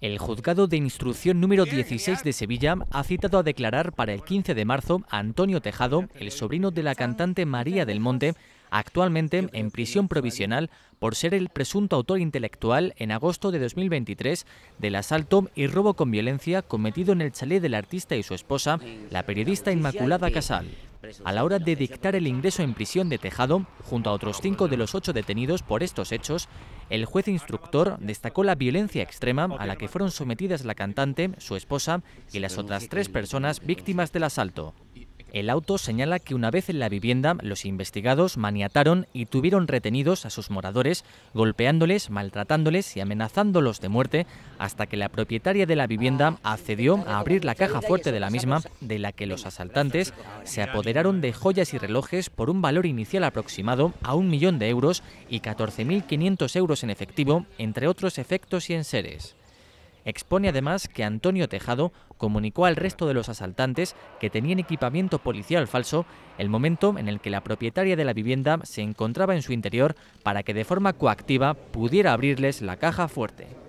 El juzgado de instrucción número 16 de Sevilla ha citado a declarar para el 15 de marzo a Antonio Tejado, el sobrino de la cantante María del Monte, actualmente en prisión provisional por ser el presunto autor intelectual en agosto de 2023 del asalto y robo con violencia cometido en el chalet del artista y su esposa, la periodista Inmaculada Casal. A la hora de dictar el ingreso en prisión de Tejado, junto a otros cinco de los ocho detenidos por estos hechos, el juez instructor destacó la violencia extrema a la que fueron sometidas la cantante, su esposa y las otras tres personas víctimas del asalto. El auto señala que una vez en la vivienda, los investigados maniataron y tuvieron retenidos a sus moradores, golpeándoles, maltratándoles y amenazándolos de muerte, hasta que la propietaria de la vivienda accedió a abrir la caja fuerte de la misma, de la que los asaltantes se apoderaron de joyas y relojes por un valor inicial aproximado a un millón de euros y 14.500 euros en efectivo, entre otros efectos y enseres. Expone además que Antonio Tejado comunicó al resto de los asaltantes que tenían equipamiento policial falso el momento en el que la propietaria de la vivienda se encontraba en su interior para que de forma coactiva pudiera abrirles la caja fuerte.